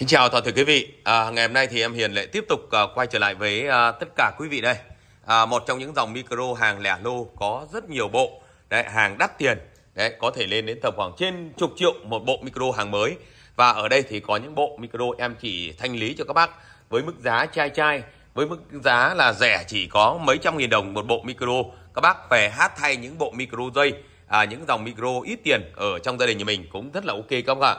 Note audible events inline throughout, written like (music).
Kính chào toàn thể quý vị. À, ngày hôm nay thì em Hiền lại tiếp tục à, quay trở lại với à, tất cả quý vị đây. À, một trong những dòng micro hàng lẻ lô có rất nhiều bộ, đấy, hàng đắt tiền, đấy, có thể lên đến tầm khoảng trên chục triệu một bộ micro hàng mới. Và ở đây thì có những bộ micro em chỉ thanh lý cho các bác với mức giá chai chai, với mức giá là rẻ chỉ có mấy trăm nghìn đồng một bộ micro. Các bác về hát thay những bộ micro dây, à, những dòng micro ít tiền ở trong gia đình nhà mình cũng rất là ok các bác ạ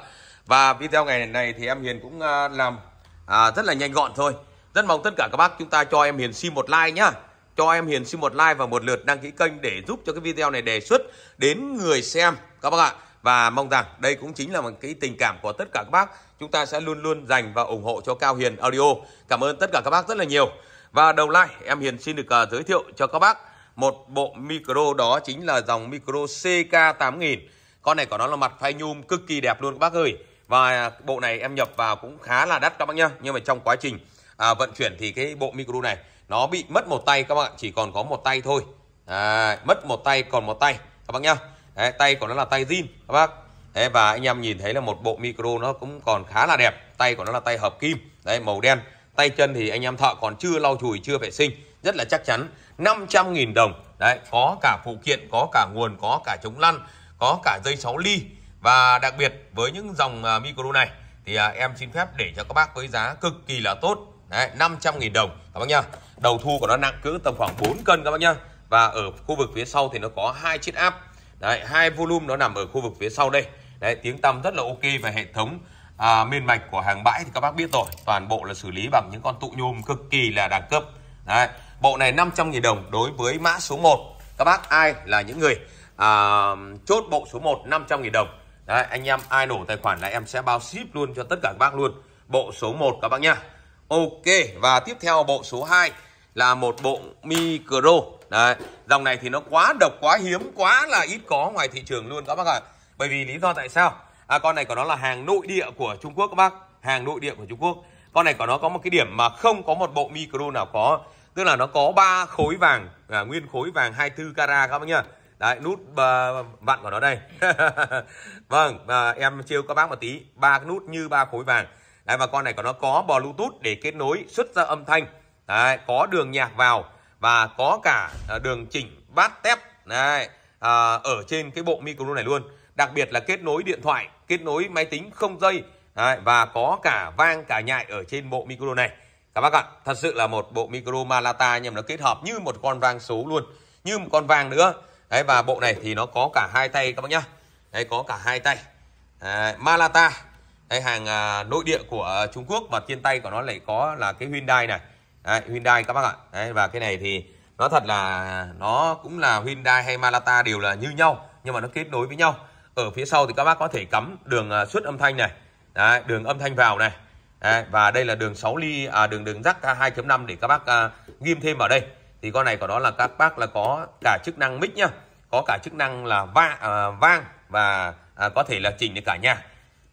và video ngày này thì em Hiền cũng ờ, làm à, rất là nhanh gọn thôi rất mong tất cả các bác chúng ta cho em Hiền xin một like nhá cho em Hiền xin một like và một lượt đăng ký kênh để giúp cho cái video này đề xuất đến người xem các bác ạ và mong rằng đây cũng chính là một cái tình cảm của tất cả các bác chúng ta sẽ luôn luôn dành và ủng hộ cho Cao Hiền Audio cảm ơn tất cả các bác rất là nhiều và đầu like em Hiền xin được ờ, giới thiệu cho các bác một bộ micro đó chính là dòng micro CK8000 con này của nó là mặt phay nhôm cực kỳ đẹp luôn các bác ơi và à, bộ này em nhập vào cũng khá là đắt các bác nhá nhưng mà trong quá trình à, vận chuyển thì cái bộ micro này nó bị mất một tay các bạn chỉ còn có một tay thôi à, mất một tay còn một tay các bác nhá Đấy, tay của nó là tay zin các bác Đấy, và anh em nhìn thấy là một bộ micro nó cũng còn khá là đẹp tay của nó là tay hợp kim đấy màu đen tay chân thì anh em thợ còn chưa lau chùi chưa vệ sinh rất là chắc chắn 500.000 đồng đấy có cả phụ kiện có cả nguồn có cả chống lăn có cả dây 6 ly và đặc biệt với những dòng à, micro này thì à, em xin phép để cho các bác với giá cực kỳ là tốt. Đấy, 500.000 đồng các bác nhá. Đầu thu của nó nặng cỡ tầm khoảng 4 cân các bác nhá. Và ở khu vực phía sau thì nó có hai chiếc áp. Đấy, hai volume nó nằm ở khu vực phía sau đây. Đấy, tiếng tăm rất là ok và hệ thống à, miên mạch của hàng bãi thì các bác biết rồi, toàn bộ là xử lý bằng những con tụ nhôm cực kỳ là đẳng cấp. Đấy, bộ này 500.000 đồng đối với mã số 1. Các bác ai là những người à, chốt bộ số 1 500.000 đồng Đấy, anh em ai nổ tài khoản là em sẽ bao ship luôn cho tất cả các bác luôn. Bộ số 1 các bác nhá. Ok và tiếp theo bộ số 2 là một bộ micro. Đấy, dòng này thì nó quá độc, quá hiếm, quá là ít có ngoài thị trường luôn các bác ạ. À. Bởi vì lý do tại sao? À, con này của nó là hàng nội địa của Trung Quốc các bác, hàng nội địa của Trung Quốc. Con này của nó có một cái điểm mà không có một bộ micro nào có, tức là nó có ba khối vàng, à, nguyên khối vàng 24 carat các bác nhá đấy nút uh, vặn của nó đây (laughs) vâng và em chiêu các bác một tí ba nút như ba khối vàng đấy và con này của nó có bò bluetooth để kết nối xuất ra âm thanh đấy, có đường nhạc vào và có cả à, đường chỉnh bát tép đấy, uh, ở trên cái bộ micro này luôn đặc biệt là kết nối điện thoại kết nối máy tính không dây đấy, và có cả vang cả nhại ở trên bộ micro này các bác ạ thật sự là một bộ micro Malata nhưng mà nó kết hợp như một con vang số luôn như một con vàng nữa đấy và bộ này thì nó có cả hai tay các bác nhá đấy có cả hai tay à, Malata đấy hàng à, nội địa của à, Trung Quốc và trên tay của nó lại có là cái Hyundai này đấy, Hyundai các bác ạ đấy và cái này thì nó thật là nó cũng là Hyundai hay Malata đều là như nhau nhưng mà nó kết nối với nhau ở phía sau thì các bác có thể cắm đường xuất à, âm thanh này đấy, đường âm thanh vào này đấy, và đây là đường 6 ly à, đường đường rắc 2.5 để các bác à, ghim thêm vào đây thì con này của nó là các bác là có cả chức năng mic nhá có cả chức năng là va à, vang và à, có thể là chỉnh được cả nhà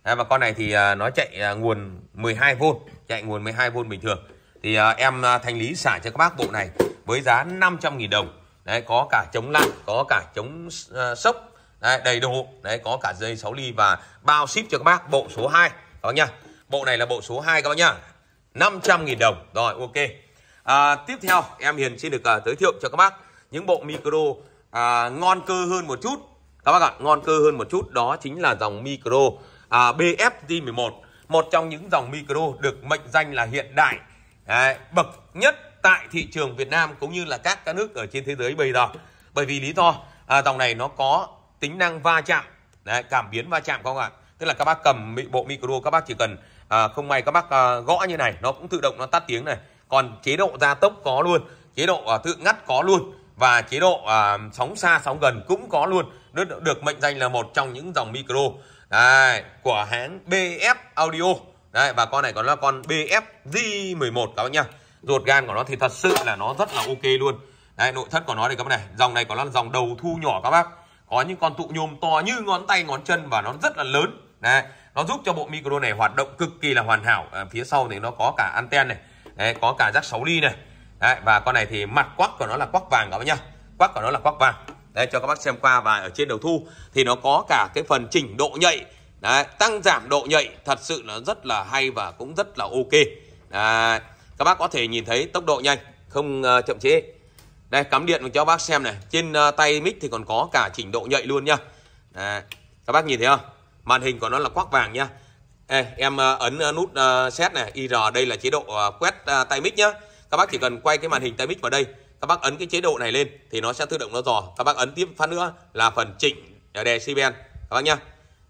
à, và con này thì à, nó chạy à, nguồn 12V chạy nguồn 12V bình thường thì à, em à, thanh lý xả cho các bác bộ này với giá 500.000 đồng đấy có cả chống lạnh có cả chống à, sốc đấy, đầy đủ đấy có cả dây 6 ly và bao ship cho các bác bộ số 2 đó nha bộ này là bộ số 2 các bác nhá 500.000 đồng rồi ok à, tiếp theo em Hiền xin được à, giới thiệu cho các bác những bộ micro uh, ngon cơ hơn một chút các bác ạ ngon cơ hơn một chút đó chính là dòng micro uh, à, BFG11 một trong những dòng micro được mệnh danh là hiện đại Đấy, bậc nhất tại thị trường Việt Nam cũng như là các các nước ở trên thế giới bây giờ bởi vì lý do à, dòng này nó có tính năng va chạm Đấy, cảm biến va chạm không ạ tức là các bác cầm bộ micro các bác chỉ cần à, không may các bác à, gõ như này nó cũng tự động nó tắt tiếng này còn chế độ gia tốc có luôn chế độ uh, tự ngắt có luôn và chế độ uh, sóng xa sóng gần cũng có luôn được, được mệnh danh là một trong những dòng micro Đấy, của hãng BF Audio Đấy, và con này còn là con bfz G11 các bác nhá ruột gan của nó thì thật sự là nó rất là ok luôn Đấy, nội thất của nó thì các bác này dòng này có là dòng đầu thu nhỏ các bác có những con tụ nhôm to như ngón tay ngón chân và nó rất là lớn Đấy, nó giúp cho bộ micro này hoạt động cực kỳ là hoàn hảo à, phía sau thì nó có cả anten này Đấy, có cả rắc 6 ly này Đấy, và con này thì mặt quắc của nó là quắc vàng các bác nhá quắc của nó là quắc vàng Đấy, cho các bác xem qua và ở trên đầu thu thì nó có cả cái phần chỉnh độ nhạy Đấy, tăng giảm độ nhạy thật sự nó rất là hay và cũng rất là ok Đấy, các bác có thể nhìn thấy tốc độ nhanh không uh, chậm chế đây cắm điện cho bác xem này trên uh, tay mic thì còn có cả chỉnh độ nhạy luôn nhá các bác nhìn thấy không màn hình của nó là quắc vàng nhá Ê, em ờ, ấn ờ, nút set ờ, này IR đây là chế độ quét tay mic nhá các bác chỉ cần quay cái màn hình tay mic vào đây các bác ấn cái chế độ này lên thì nó sẽ tự động nó dò các bác ấn tiếp phát nữa là phần chỉnh decibel các bác nhá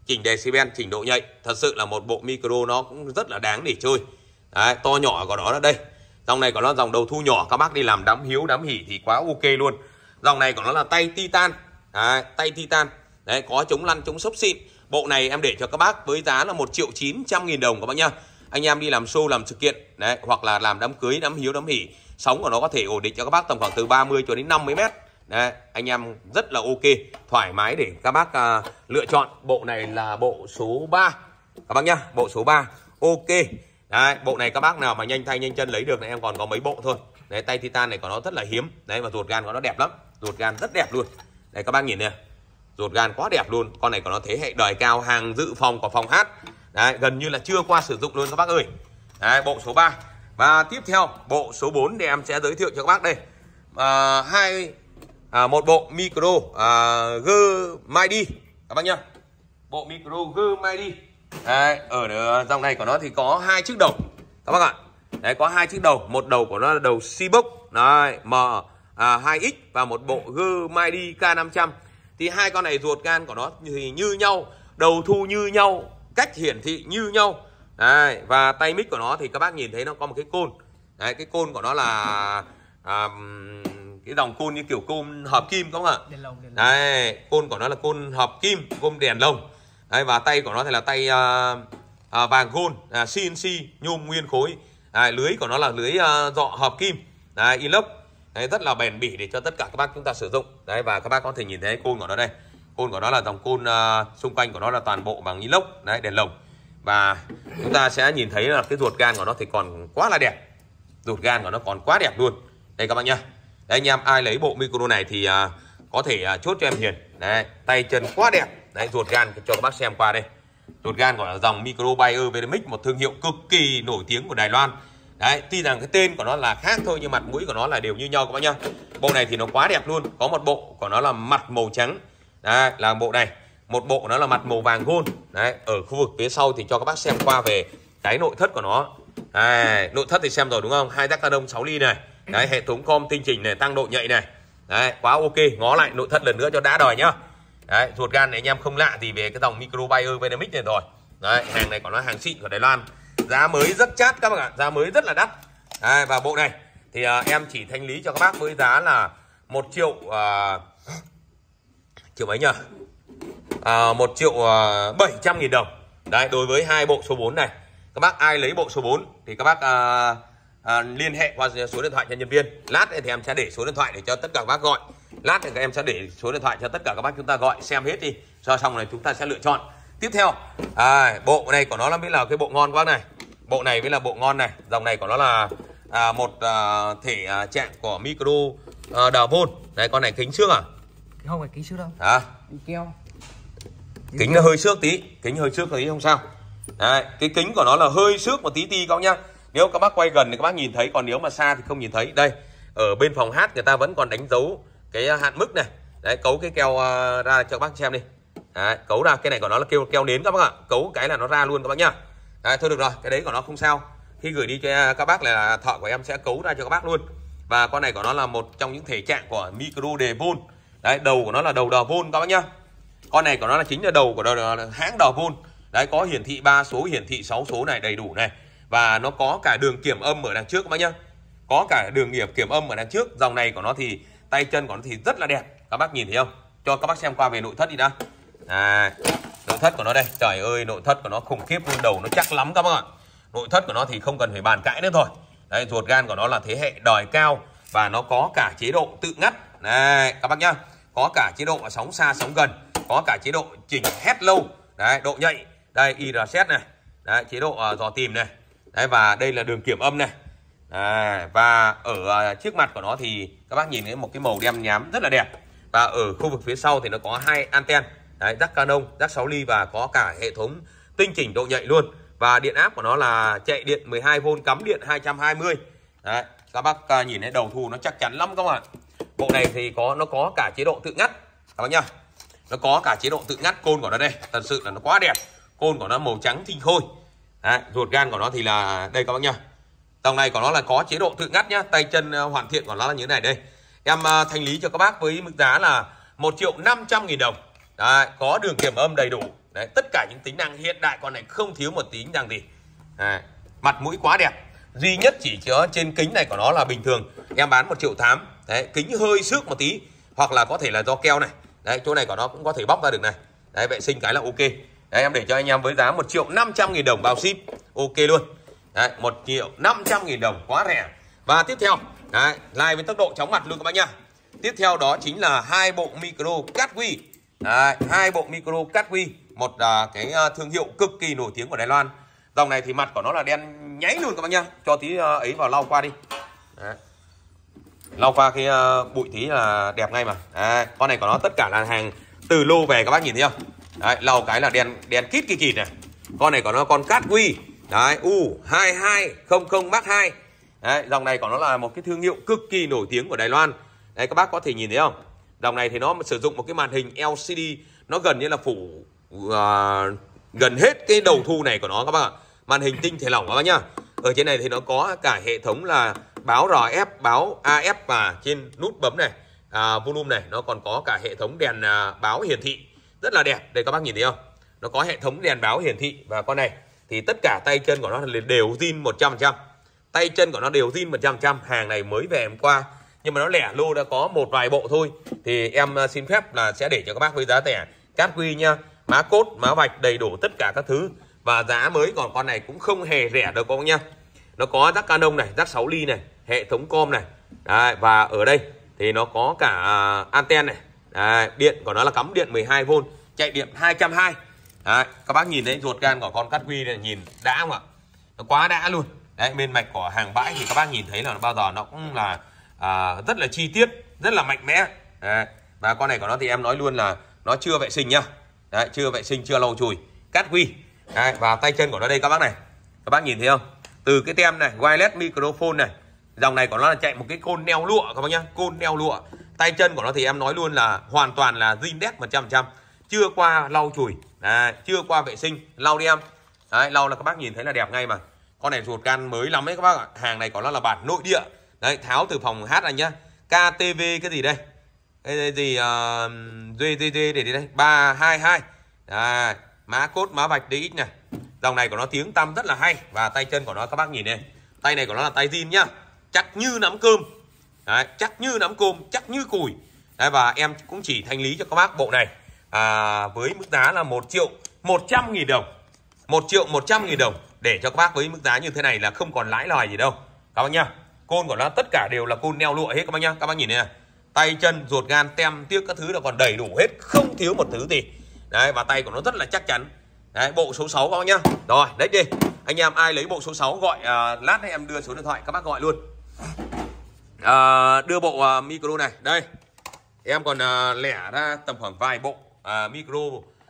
chỉnh decibel chỉnh độ nhạy thật sự là một bộ micro nó cũng rất là đáng để chơi Đấy, to nhỏ của nó là đây dòng này của nó dòng đầu thu nhỏ các bác đi làm đám hiếu đám hỉ thì quá ok luôn dòng này của nó là tay titan Đấy, tay titan đấy có chống lăn chống sốc xịn Bộ này em để cho các bác với giá là 1 triệu 900 nghìn đồng các bác nhá. Anh em đi làm show, làm sự kiện đấy hoặc là làm đám cưới, đám hiếu, đám hỉ, sóng của nó có thể ổn định cho các bác tầm khoảng từ 30 cho đến 50 mét. Đấy, anh em rất là ok, thoải mái để các bác à, lựa chọn. Bộ này là bộ số 3. Các bác nhá, bộ số 3. Ok. Đấy, bộ này các bác nào mà nhanh tay nhanh chân lấy được này em còn có mấy bộ thôi. Đấy, tay titan này của nó rất là hiếm. Đấy và ruột gan của nó đẹp lắm. Ruột gan rất đẹp luôn. Đây các bác nhìn này ruột gan quá đẹp luôn con này của nó thế hệ đời cao hàng dự phòng của phòng hát Đấy, gần như là chưa qua sử dụng luôn các bác ơi Đấy, bộ số 3 và tiếp theo bộ số 4 để em sẽ giới thiệu cho các bác đây à, hai à, một bộ micro à, G Mighty các bác nhá bộ micro G đi. Đấy, ở ờ, dòng này của nó thì có hai chiếc đầu các bác ạ Đấy, có hai chiếc đầu một đầu của nó là đầu Seabook Đấy, M à, 2X và một bộ G đi K500 thì hai con này ruột gan của nó thì như nhau đầu thu như nhau cách hiển thị như nhau Đấy, và tay mic của nó thì các bác nhìn thấy nó có một cái côn Đấy, cái côn của nó là à, cái dòng côn như kiểu côn hợp kim đúng không ạ đèn lồng, đèn lồng. Đấy, côn của nó là côn hợp kim gồm đèn lồng Đấy, và tay của nó thì là tay à, à, vàng gold à, CNC nhôm nguyên khối à, lưới của nó là lưới à, dọ hợp kim à, inox đấy, rất là bền bỉ để cho tất cả các bác chúng ta sử dụng đấy và các bác có thể nhìn thấy côn của nó đây côn của nó là dòng côn uh, xung quanh của nó là toàn bộ bằng inox đấy đèn lồng và chúng ta sẽ nhìn thấy là cái ruột gan của nó thì còn quá là đẹp ruột gan của nó còn quá đẹp luôn đây các bác nhá đấy anh em ai lấy bộ micro này thì uh, có thể uh, chốt cho em hiền đấy tay chân quá đẹp đấy ruột gan cho các bác xem qua đây ruột gan của dòng micro Bayer Vedamic một thương hiệu cực kỳ nổi tiếng của Đài Loan Đấy, tuy rằng cái tên của nó là khác thôi nhưng mặt mũi của nó là đều như nhau các bác nhá. Bộ này thì nó quá đẹp luôn, có một bộ của nó là mặt màu trắng. Đấy, là bộ này. Một bộ nó là mặt màu vàng gold. Đấy, ở khu vực phía sau thì cho các bác xem qua về cái nội thất của nó. Đấy, nội thất thì xem rồi đúng không? Hai giác đông 6 ly này. Đấy, hệ thống com tinh chỉnh này, tăng độ nhạy này. Đấy, quá ok, ngó lại nội thất lần nữa cho đã đòi nhá. Đấy, ruột gan này anh em không lạ gì về cái dòng micro Bayer này rồi. Đấy, hàng này của nó hàng xịn của Đài Loan giá mới rất chát các bạn ạ giá mới rất là đắt Đây, và bộ này thì à, em chỉ thanh lý cho các bác với giá là một triệu à, triệu mấy nhỉ à, 1 triệu à, 700 nghìn đồng đấy đối với hai bộ số 4 này các bác ai lấy bộ số 4 thì các bác à, à, liên hệ qua số điện thoại cho nhân viên lát thì em sẽ để số điện thoại để cho tất cả các bác gọi lát thì các em sẽ để số điện thoại cho tất cả các bác chúng ta gọi xem hết đi cho xong này chúng ta sẽ lựa chọn tiếp theo à, bộ này của nó là mới là cái bộ ngon quá này Bộ này mới là bộ ngon này. Dòng này của nó là à, một à, thể à, trạng của micro à, đờ vôn. Đấy con này kính trước à? Không phải kính trước đâu. À. Keo. Kính là hơi xước tí, kính hơi xước tí không sao. Đấy, cái kính của nó là hơi xước một tí tí các nhá. Nếu các bác quay gần thì các bác nhìn thấy, còn nếu mà xa thì không nhìn thấy. Đây, ở bên phòng hát người ta vẫn còn đánh dấu cái à, hạn mức này. Đấy, cấu cái keo à, ra cho các bác xem đi. Đấy, cấu ra cái này của nó là keo keo nến các bác ạ. Cấu cái là nó ra luôn các bác nhá à, thôi được rồi cái đấy của nó không sao khi gửi đi cho à, các bác là thợ của em sẽ cấu ra cho các bác luôn và con này của nó là một trong những thể trạng của micro đề vôn đấy đầu của nó là đầu đờ vôn các bác nhá con này của nó là chính là đầu của đờ, hãng đờ vôn đấy có hiển thị 3 số hiển thị 6 số này đầy đủ này và nó có cả đường kiểm âm ở đằng trước các bác nhá có cả đường nghiệp kiểm âm ở đằng trước dòng này của nó thì tay chân của nó thì rất là đẹp các bác nhìn thấy không cho các bác xem qua về nội thất đi đã à, nội thất của nó đây trời ơi nội thất của nó khủng khiếp luôn đầu nó chắc lắm các bạn ạ. nội thất của nó thì không cần phải bàn cãi nữa thôi Đây ruột gan của nó là thế hệ đòi cao và nó có cả chế độ tự ngắt này các bác nhá có cả chế độ sóng xa sóng gần có cả chế độ chỉnh hét lâu đấy độ nhạy đây irset này đấy, chế độ ờ, dò tìm này đấy và đây là đường kiểm âm này à, và ở ờ, trước mặt của nó thì các bác nhìn thấy một cái màu đen nhám rất là đẹp và ở khu vực phía sau thì nó có hai anten đấy rác Canon rác 6 ly và có cả hệ thống tinh chỉnh độ nhạy luôn và điện áp của nó là chạy điện 12V cắm điện 220 đấy các bác à, nhìn thấy đầu thu nó chắc chắn lắm các bạn bộ này thì có nó có cả chế độ tự ngắt các bác nhá nó có cả chế độ tự ngắt côn của nó đây thật sự là nó quá đẹp côn của nó màu trắng thinh khôi đấy, ruột gan của nó thì là đây các bác nhá dòng này của nó là có chế độ tự ngắt nhá tay chân à, hoàn thiện của nó là như thế này đây em à, thanh lý cho các bác với mức giá là 1 triệu 500 nghìn đồng Đấy, có đường kiểm âm đầy đủ. Đấy, tất cả những tính năng hiện đại con này không thiếu một tính năng gì. Đấy, mặt mũi quá đẹp. Duy nhất chỉ chứa trên kính này của nó là bình thường em bán một triệu tám, kính hơi xước một tí hoặc là có thể là do keo này. Đấy, chỗ này của nó cũng có thể bóc ra được này. Đấy, vệ sinh cái là ok. Đấy, em để cho anh em với giá 1 triệu 500 nghìn đồng bao ship. Ok luôn. Đấy, 1 triệu 500 nghìn đồng quá rẻ. Và tiếp theo, đấy, live với tốc độ chóng mặt luôn các bạn nha. Tiếp theo đó chính là hai bộ micro Catwee Đấy, hai bộ micro Catwi, một à, cái à, thương hiệu cực kỳ nổi tiếng của Đài Loan. Dòng này thì mặt của nó là đen nháy luôn các bác nhá. Cho tí à, ấy vào lau qua đi. Đấy. Lau qua cái à, bụi tí là đẹp ngay mà. Đấy, con này của nó tất cả là hàng từ lô về các bác nhìn thấy không? Đấy, lau cái là đen đen kít kỳ kịt này. Con này của nó con Catwi. Đấy, u không không 2. hai dòng này của nó là một cái thương hiệu cực kỳ nổi tiếng của Đài Loan. đây các bác có thể nhìn thấy không? Dòng này thì nó sử dụng một cái màn hình LCD nó gần như là phủ uh, gần hết cái đầu thu này của nó các bác ạ. Màn hình tinh thể lỏng các bác nhá. Ở trên này thì nó có cả hệ thống là báo RF, báo AF và trên nút bấm này, à, volume này nó còn có cả hệ thống đèn à, báo hiển thị rất là đẹp. Đây các bác nhìn thấy không? Nó có hệ thống đèn báo hiển thị và con này thì tất cả tay chân của nó đều zin 100%. Tay chân của nó đều zin 100%, hàng này mới về hôm qua nhưng mà nó lẻ lô đã có một vài bộ thôi thì em à, xin phép là sẽ để cho các bác với giá rẻ cát quy nha má cốt má vạch đầy đủ tất cả các thứ và giá mới còn con này cũng không hề rẻ đâu các bác nhá nó có rác canon này rác 6 ly này hệ thống com này Đấy, và ở đây thì nó có cả à, anten này Đấy, điện của nó là cắm điện 12V chạy điện 220 Đấy, các bác nhìn thấy ruột gan của con cắt quy này nhìn đã không ạ nó quá đã luôn đấy bên mạch của hàng bãi thì các bác nhìn thấy là nó bao giờ nó cũng là à, rất là chi tiết rất là mạnh mẽ đấy. và con này của nó thì em nói luôn là nó chưa vệ sinh nhá đấy, chưa vệ sinh chưa lau chùi cát quy đấy, và tay chân của nó đây các bác này các bác nhìn thấy không từ cái tem này wireless microphone này dòng này của nó là chạy một cái côn neo lụa các bác nhá côn neo lụa tay chân của nó thì em nói luôn là hoàn toàn là zin đét một trăm, chưa qua lau chùi đấy, chưa qua vệ sinh lau đi em đấy, lau là các bác nhìn thấy là đẹp ngay mà con này ruột gan mới lắm ấy các bác ạ hàng này của nó là bản nội địa đấy tháo từ phòng hát anh nhá KTV cái gì đây cái gì uh, ờ, JJJ để đi đây 322 hai mã cốt mã vạch DX này dòng này của nó tiếng tăm rất là hay và tay chân của nó các bác nhìn này tay này của nó là tay zin nhá chắc như nắm cơm đấy, chắc như nắm cơm chắc như củi đấy, và em cũng chỉ thanh lý cho các bác bộ này à, với mức giá là 1 triệu 100 nghìn đồng 1 triệu 100 nghìn đồng để cho các bác với mức giá như thế này là không còn lãi lòi gì đâu các bác nhá côn của nó tất cả đều là côn neo lụa hết các bác nhá các bác nhìn này tay chân ruột gan tem tiếc các thứ là còn đầy đủ hết không thiếu một thứ gì đấy và tay của nó rất là chắc chắn đấy bộ số 6 các bác nhá rồi đấy đi anh em ai lấy bộ số 6 gọi à, lát em đưa số điện thoại các bác gọi luôn à, đưa bộ à, micro này đây em còn à, lẻ ra tầm khoảng vài bộ à, micro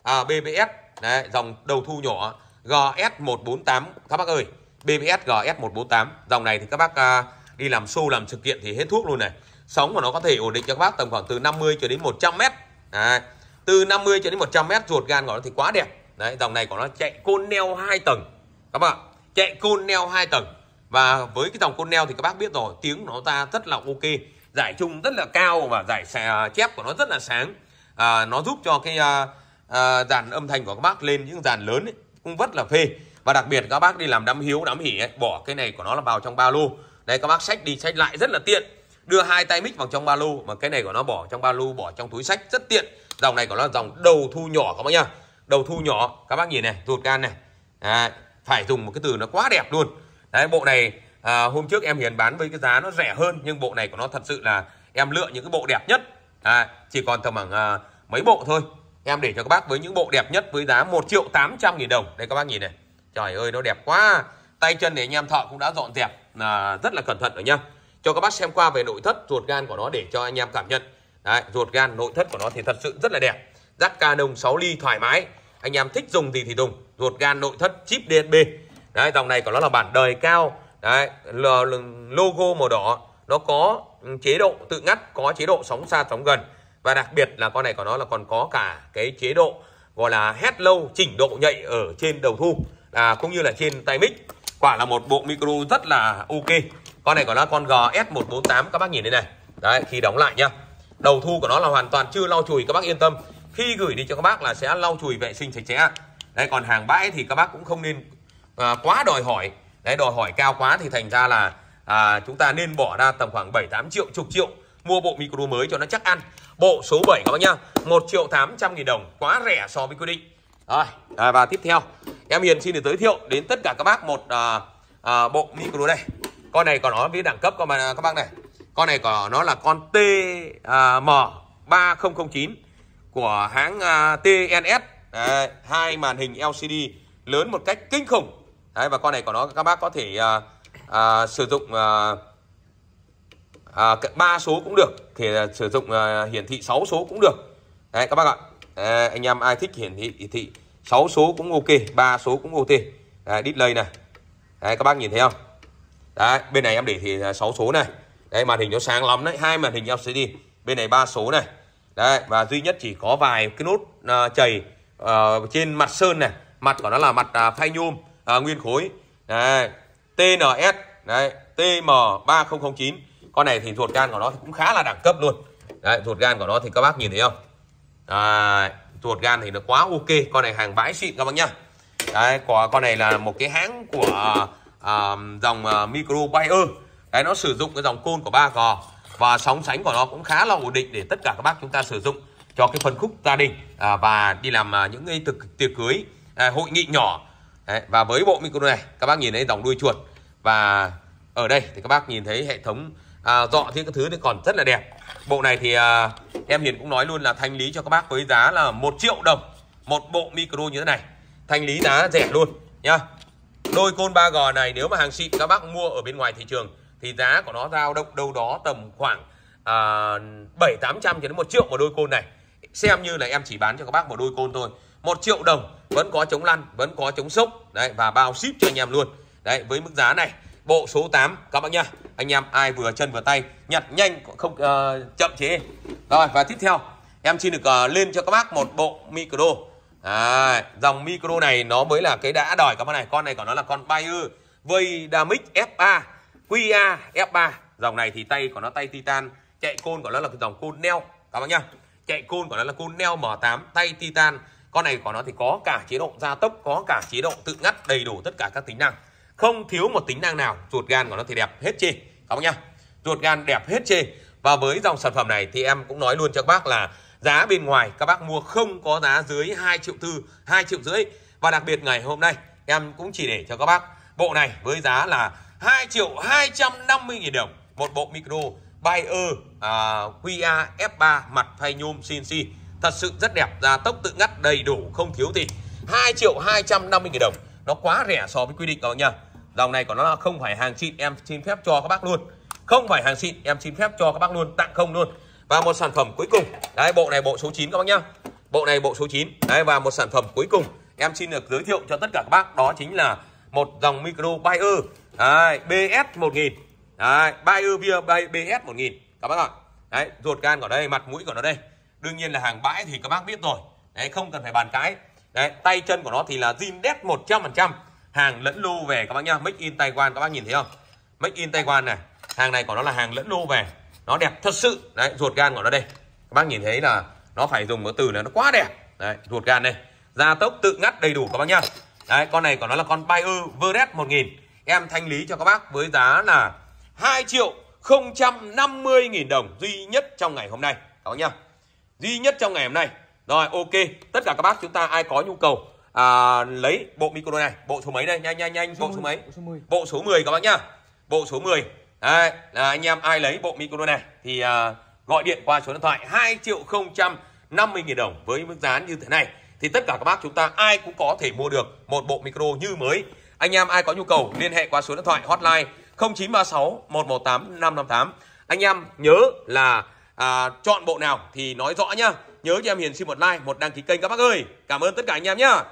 à, BBS đấy, dòng đầu thu nhỏ GS148 các bác ơi BBS GS148 dòng này thì các bác à, đi làm show làm sự kiện thì hết thuốc luôn này sóng của nó có thể ổn định cho các bác tầm khoảng từ 50 cho đến 100 mét à, từ 50 cho đến 100 mét ruột gan của nó thì quá đẹp đấy dòng này của nó chạy côn neo hai tầng các bạn chạy côn neo hai tầng và với cái dòng côn neo thì các bác biết rồi tiếng nó ta rất là ok giải chung rất là cao và giải à, chép của nó rất là sáng à, nó giúp cho cái à, à, dàn âm thanh của các bác lên những dàn lớn ấy, cũng rất là phê và đặc biệt các bác đi làm đám hiếu đám hỉ ấy, bỏ cái này của nó là vào trong ba lô đây các bác sách đi sách lại rất là tiện. Đưa hai tay mic vào trong ba lô mà cái này của nó bỏ trong ba lô, bỏ trong túi sách rất tiện. Dòng này của nó là dòng đầu thu nhỏ các bác nhá. Đầu thu nhỏ, các bác nhìn này, ruột gan này. À, phải dùng một cái từ nó quá đẹp luôn. Đấy bộ này à, hôm trước em Hiền bán với cái giá nó rẻ hơn nhưng bộ này của nó thật sự là em lựa những cái bộ đẹp nhất. À, chỉ còn tầm khoảng à, mấy bộ thôi. Em để cho các bác với những bộ đẹp nhất với giá 1 triệu 800 nghìn đồng. Đây các bác nhìn này. Trời ơi nó đẹp quá. Tay chân để anh em thợ cũng đã dọn dẹp là rất là cẩn thận rồi nhá cho các bác xem qua về nội thất ruột gan của nó để cho anh em cảm nhận Đấy, ruột gan nội thất của nó thì thật sự rất là đẹp rác đồng 6 ly thoải mái anh em thích dùng gì thì dùng ruột gan nội thất chip DSB đấy dòng này của nó là bản đời cao đấy logo màu đỏ nó có chế độ tự ngắt có chế độ sóng xa sóng gần và đặc biệt là con này của nó là còn có cả cái chế độ gọi là hét lâu chỉnh độ nhạy ở trên đầu thu à, cũng như là trên tay mic quả là một bộ micro rất là ok con này của nó con GS148 các bác nhìn đây này đấy khi đóng lại nhá đầu thu của nó là hoàn toàn chưa lau chùi các bác yên tâm khi gửi đi cho các bác là sẽ lau chùi vệ sinh sạch sẽ đấy còn hàng bãi thì các bác cũng không nên à, quá đòi hỏi đấy đòi hỏi cao quá thì thành ra là à, chúng ta nên bỏ ra tầm khoảng 7 8 triệu chục triệu mua bộ micro mới cho nó chắc ăn bộ số 7 các bác nhá 1 triệu 800 nghìn đồng quá rẻ so với quy định rồi à, và tiếp theo em Hiền xin được giới thiệu đến tất cả các bác một à, à, bộ micro này con này còn nói với đẳng cấp các bạn các bác này con này có nó là con TM à, 3009 của hãng à, TNS Đấy, hai màn hình LCD lớn một cách kinh khủng Đấy, và con này của nó các bác có thể à, à, sử dụng à, à, ba số cũng được thì à, sử dụng à, hiển thị 6 số cũng được Đấy các bác ạ à, anh em ai thích hiển thị, hiển thị 6 số cũng ok 3 số cũng ok đấy, lây này đấy, các bác nhìn thấy không đấy, bên này em để thì 6 à, số này đấy màn hình nó sáng lắm đấy hai màn hình LCD bên này 3 số này đấy và duy nhất chỉ có vài cái nút uh, à, chảy uh, ờ, trên mặt sơn này mặt của nó là mặt uh, à, phay nhôm uh, nguyên khối đấy, TNS đấy TM3009 con này thì ruột gan của nó cũng khá là đẳng cấp luôn đấy ruột gan của nó thì các bác nhìn thấy không đấy ruột gan thì nó quá ok con này hàng bãi xịn các bác nhá đấy có con này là một cái hãng của à, dòng à, micro đấy nó sử dụng cái dòng côn của ba gò và sóng sánh của nó cũng khá là ổn định để tất cả các bác chúng ta sử dụng cho cái phân khúc gia đình à, và đi làm à, những cái tiệc, tiệc cưới à, hội nghị nhỏ đấy, và với bộ micro này các bác nhìn thấy dòng đuôi chuột và ở đây thì các bác nhìn thấy hệ thống à, dọ thì cái thứ thì còn rất là đẹp bộ này thì à, em Hiền cũng nói luôn là thanh lý cho các bác với giá là một triệu đồng một bộ micro như thế này thanh lý giá rẻ luôn nhá đôi côn ba gò này nếu mà hàng xịn các bác mua ở bên ngoài thị trường thì giá của nó dao động đâu đó tầm khoảng à, bảy tám trăm đến một triệu một đôi côn này xem như là em chỉ bán cho các bác một đôi côn thôi một triệu đồng vẫn có chống lăn vẫn có chống sốc đấy và bao ship cho anh em luôn đấy với mức giá này bộ số 8 các bác nhá anh em ai vừa chân vừa tay nhặt nhanh không uh, chậm chế rồi và tiếp theo em xin được uh, lên cho các bác một bộ micro à, dòng micro này nó mới là cái đã đòi các bác này con này của nó là con Bayer Vây Damic F3 QA F3 dòng này thì tay của nó tay titan chạy côn của nó là dòng côn neo các bác nhá chạy côn của nó là côn neo M8 tay titan con này của nó thì có cả chế độ gia tốc có cả chế độ tự ngắt đầy đủ tất cả các tính năng không thiếu một tính năng nào ruột gan của nó thì đẹp hết chi các bác nhá ruột gan đẹp hết chê và với dòng sản phẩm này thì em cũng nói luôn cho các bác là giá bên ngoài các bác mua không có giá dưới 2 triệu tư 2 triệu rưỡi và đặc biệt ngày hôm nay em cũng chỉ để cho các bác bộ này với giá là 2 triệu 250 nghìn đồng một bộ micro Bayer à, qaf QA 3 mặt thay nhôm CNC thật sự rất đẹp da tốc tự ngắt đầy đủ không thiếu thì 2 triệu 250 nghìn đồng nó quá rẻ so với quy định các bác nhá dòng này của nó là không phải hàng xịn em xin phép cho các bác luôn không phải hàng xịn em xin phép cho các bác luôn tặng không luôn và một sản phẩm cuối cùng đấy bộ này bộ số 9 các bác nhá bộ này bộ số 9 đấy và một sản phẩm cuối cùng em xin được giới thiệu cho tất cả các bác đó chính là một dòng micro Bayer đấy, BS 1000 đấy, Bayer Beer BS 1000 các bác ạ đấy ruột gan của đây mặt mũi của nó đây đương nhiên là hàng bãi thì các bác biết rồi đấy không cần phải bàn cái đấy tay chân của nó thì là zin đét trăm hàng lẫn lô về các bác nhá make in Taiwan các bác nhìn thấy không make in Taiwan này hàng này của nó là hàng lẫn lô về nó đẹp thật sự đấy ruột gan của nó đây các bác nhìn thấy là nó phải dùng cái từ là nó quá đẹp đấy ruột gan đây gia tốc tự ngắt đầy đủ các bác nhá đấy con này của nó là con Bayer Verret 1000 em thanh lý cho các bác với giá là 2 triệu 050 nghìn đồng duy nhất trong ngày hôm nay các bác nhá duy nhất trong ngày hôm nay rồi ok tất cả các bác chúng ta ai có nhu cầu à, lấy bộ micro này bộ số mấy đây nhanh nhanh nhanh bộ số, mấy bộ số 10, các bác nhá bộ số 10 Đấy, là anh em ai lấy bộ micro này thì à, gọi điện qua số điện thoại 2 triệu 050 nghìn đồng với mức giá như thế này thì tất cả các bác chúng ta ai cũng có thể mua được một bộ micro như mới anh em ai có nhu cầu liên hệ qua số điện thoại hotline 0936 118 558 anh em nhớ là à, chọn bộ nào thì nói rõ nhá nhớ cho em hiền xin một like một đăng ký kênh các bác ơi cảm ơn tất cả anh em nhá